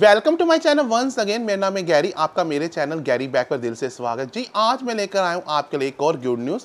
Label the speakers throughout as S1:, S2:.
S1: welcome to my channel once again मेरा नाम है गैरी आपका मेरे चैनल गैरी बैक पर दिल से स्वागत जी आज मैं लेकर आया हूँ आपके लिए एक और गुड न्यूज़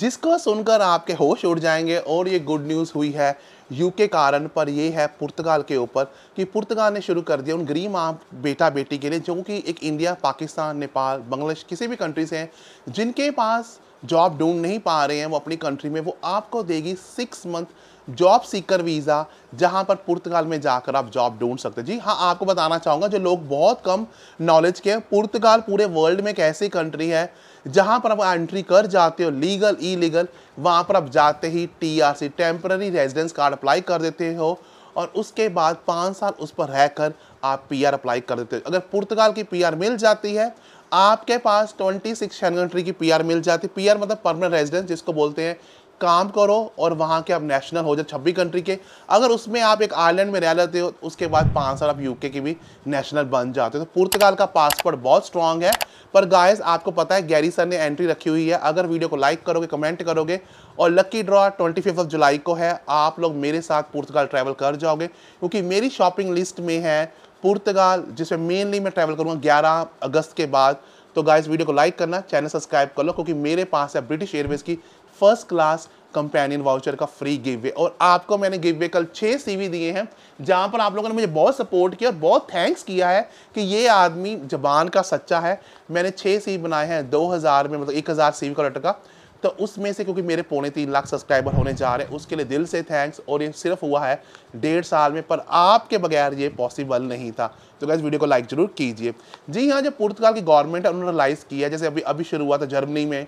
S1: जिसको सुनकर आपके होश उड़ जाएंगे और ये गुड न्यूज़ हुई है यूके कारण पर ये है पुर्तगाल के ऊपर कि पुर्तगाल ने शुरू कर दिया उन गरीब माँ बेटा बेटी के लिए जो कि एक इंडिया पाकिस्तान नेपाल बांग्लादेश किसी भी कंट्री से हैं जिनके पास जॉब ढूंढ नहीं पा रहे हैं वो अपनी कंट्री में वो आपको देगी six month job seeker visa जहाँ पर पुर्तगाल में जाकर आप जॉब ढूंढ सकते हैं जी हाँ आपको बताना चाहूँगा जो लोग बहुत कम नॉलेज के हैं पुर्तगाल पूरे वर्ल्ड में एक ऐसी कंट्री है जहाँ पर आप एंट्री कर जाते हो लीगल ई लीगल वहाँ पर आप जाते ही T R C temporary residence card apply कर देते हो और उसके बाद पाँच साल उस पर रह कर आप पी आर अप्लाई कर देते हो अगर पुर्तगाल की पी आर मिल जाती है आपके पास ट्वेंटी सिक्स कंट्री की पी आर मिल जाती है पी आर मतलब परमानेंट रेजिडेंस जिसको बोलते हैं काम करो और वहाँ के आप नेशनल हो जाए छब्बीस कंट्री के अगर उसमें आप एक आयरलैंड में रह लेते हो उसके बाद पाँच साल आप यूके के भी नेशनल बन जाते हो तो पुर्तगाल का पासपोर्ट बहुत स्ट्रांग है पर गाइस आपको पता है गैरी सर ने एंट्री रखी हुई है अगर वीडियो को लाइक करोगे कमेंट करोगे और lucky draw twenty fifth of July को है आप लोग मेरे साथ पुर्तगाल ट्रैवल कर जाओगे क्योंकि मेरी शॉपिंग लिस्ट में है पुर्तगाल जिसमें मेनली मैं ट्रैवल करूँगा ग्यारह अगस्त के बाद तो गाइस वीडियो को लाइक करना चैनल सब्सक्राइब कर लो क्योंकि मेरे पास है ब्रिटिश एयरवेज की फर्स्ट क्लास कंपेनियन वाउचर का फ्री गिव वे और आपको मैंने गिव वे कल छः सीवी दिए हैं जहां पर आप लोगों ने मुझे बहुत सपोर्ट किया और बहुत थैंक्स किया है कि ये आदमी जबान का सच्चा है मैंने छः सीवी बनाए हैं दो हज़ार में मतलब एक हज़ार सीवी का लटका तो उसमें से क्योंकि मेरे पौने तीन लाख सब्सक्राइबर होने जा रहे हैं उसके लिए दिल से थैंक्स और ये सिर्फ हुआ है डेढ़ साल में पर आपके बगैर ये पॉसिबल नहीं था तो क्या वीडियो को लाइक जरूर कीजिए जी हाँ जो पुर्तगाल की गवर्नमेंट है उन्होंने रिलाइज़ किया जैसे अभी अभी शुरू हुआ था जर्मनी में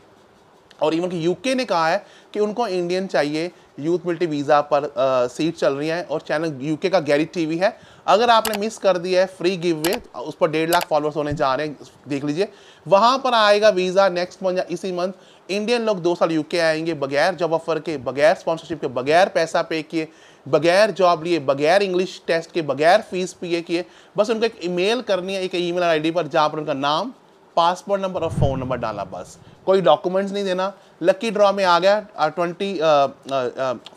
S1: और इवन कि यूके ने कहा है कि उनको इंडियन चाहिए यूथ मल्टी वीज़ा पर सीट चल रही है और चैनल यूके का गैरी टीवी है अगर आपने मिस कर दिया है फ्री गिव वे उस पर डेढ़ लाख फॉलोअर्स होने जा रहे हैं देख लीजिए वहाँ पर आएगा वीज़ा नेक्स्ट मंथ या इसी मंथ इंडियन लोग दो साल यूके आएंगे बगैर जॉब ऑफर के बगैर स्पॉन्सरशिप के बगैर पैसा पे किए बगैर जॉब लिए बगैर इंग्लिश टेस्ट के बगैर फीस पे किए बस उनको एक ईमेल करनी है एक ईमेल आईडी पर जहाँ पर उनका नाम पासपोर्ट नंबर और फ़ोन नंबर डाला बस कोई डॉक्यूमेंट्स नहीं देना लकी ड्रॉ में आ गया ट्वेंटी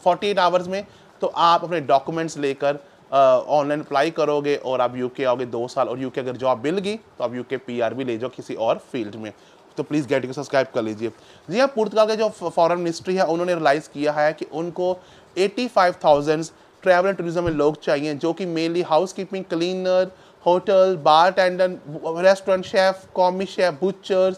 S1: फोर्टी एट आवर्स में तो आप अपने डॉक्यूमेंट्स लेकर ऑनलाइन अप्लाई करोगे और आप यूके आओगे दो साल और यूके अगर जॉब मिल गई तो आप यूके पीआर भी ले जाओ किसी और फील्ड में तो प्लीज़ गेट को सब्सक्राइब कर लीजिए जी हाँ पुर्तगाल के जो फॉरेन मिनिस्ट्री है उन्होंने रिलाइज किया है कि उनको eighty five thousand travel and tourism में लोग चाहिए जो कि mainly housekeeping cleaner hotel bartender restaurant chef commis chef butchers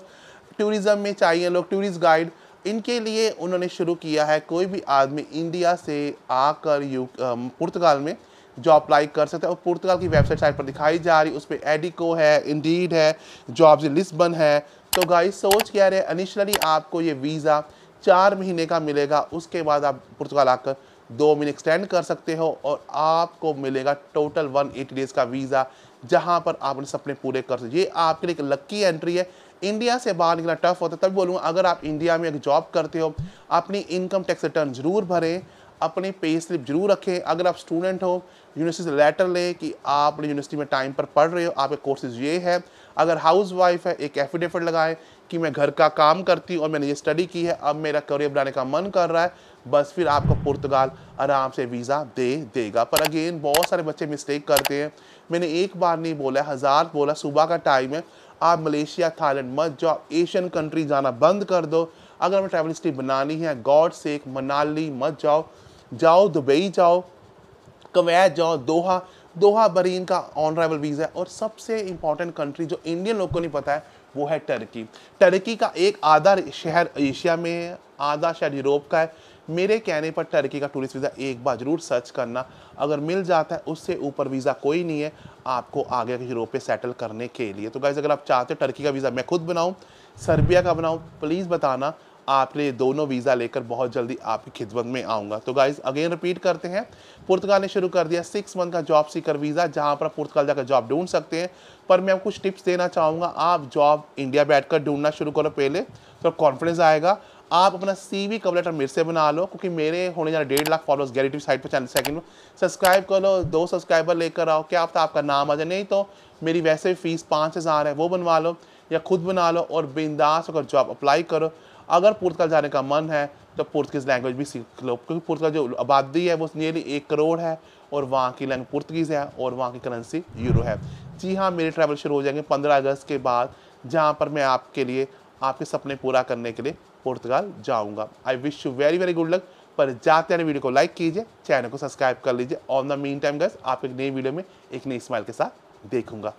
S1: tourism में चाहिए लोग टूरिस्ट गाइड इनके लिए उन्होंने शुरू किया है कोई भी आदमी इंडिया से आकर यू पुर्तगाल में जॉब अप्लाई कर सकते हैं और पुर्तगाल की वेबसाइट साइट पर दिखाई जा रही उस पर एडिको है इंडीड है जॉब्स लिस्बन है तो गाई सोच क्या रहे अनिशनली आपको ये वीज़ा चार महीने का मिलेगा उसके बाद आप पुर्तगाल आकर दो महीने एक्सटेंड कर सकते हो और आपको मिलेगा टोटल वन डेज़ का वीज़ा जहाँ पर आप अपने सपने पूरे कर सकते ये आपके लिए एक लक्की एंट्री है इंडिया से बाहर निकलना टफ होता है तब बोलूँगा अगर आप इंडिया में एक जॉब करते हो अपनी इनकम टैक्स रिटर्न ज़रूर भरें अपने पे स्लिप जरूर रखें अगर आप स्टूडेंट हो यूनिवर्सिटी से लेटर लें कि आप यूनिवर्सिटी में टाइम पर पढ़ रहे हो आपके कोर्सेज ये है अगर हाउस वाइफ है एक एफिडेविट लगाएं कि मैं घर का काम करती हूँ और मैंने ये स्टडी की है अब मेरा करियर बनाने का मन कर रहा है बस फिर आपको पुर्तगाल आराम से वीज़ा दे देगा पर अगेन बहुत सारे बच्चे मिस्टेक करते हैं मैंने एक बार नहीं बोला हज़ार बोला सुबह का टाइम है आप मलेशिया थाईलैंड मत जाओ एशियन कंट्री जाना बंद कर दो अगर हमें ट्रैवल हिस्ट्री बनानी है गॉड सेक मनाली मत जाओ जाओ दुबई जाओ कवैत जाओ दोहा दोहा बरीन का ऑनरेबल वीज़ा है और सबसे इंपॉर्टेंट कंट्री जो इंडियन लोग को नहीं पता है वो है टर्की टर्की का एक आधा शहर एशिया में आधा शहर यूरोप का है मेरे कहने पर टर्की का टूरिस्ट वीज़ा एक बार ज़रूर सर्च करना अगर मिल जाता है उससे ऊपर वीज़ा कोई नहीं है आपको आगे यूरोप पे सेटल करने के लिए तो गाइज़ अगर आप चाहते हो टर्की का वीज़ा मैं खुद बनाऊँ सर्बिया का बनाऊँ प्लीज़ बताना आपके लिए दोनों वीज़ा लेकर बहुत जल्दी आपकी खिदमत में आऊँगा तो गाइज अगेन रिपीट करते हैं पुर्तगाल ने शुरू कर दिया सिक्स मंथ का जॉब सीकर वीज़ा जहाँ पर आप पुर्तगाल जाकर जॉब ढूंढ सकते हैं पर मैं आपको कुछ टिप्स देना चाहूँगा आप जॉब इंडिया कर ढूंढना शुरू करो पहले तो कॉन्फिडेंस आएगा आप अपना सी वी कवर लेटर मेरे से बना लो क्योंकि मेरे होने जाने डेढ़ लाख फॉलोअर्स गैरेटिव साइट पर चैनल सेकंड में सब्सक्राइब कर लो दो सब्सक्राइबर लेकर आओ क्या आपका आपका नाम आ जाए नहीं तो मेरी वैसे भी फीस पाँच हज़ार है वो बनवा लो या खुद बना लो और बिंदास होकर जॉब अप्लाई करो अगर पुर्तगाल जाने का मन है तो पुर्तगीज़ लैंग्वेज भी सीख लो क्योंकि पुर्तगाल जो आबादी है वो नियरली एक करोड़ है और वहाँ की लैंग्वेज पुर्तगीज़ है और वहाँ की करेंसी यूरो है जी हाँ मेरे ट्रैवल शुरू हो जाएंगे पंद्रह अगस्त के बाद जहाँ पर मैं आपके लिए आपके सपने पूरा करने के लिए पुर्तगाल जाऊँगा I wish you very very good luck पर जाते हैं वीडियो को लाइक कीजिए चैनल को सब्सक्राइब कर लीजिए on the mean time guys आप एक नई वीडियो में एक नई स्माइल के साथ देखूंगा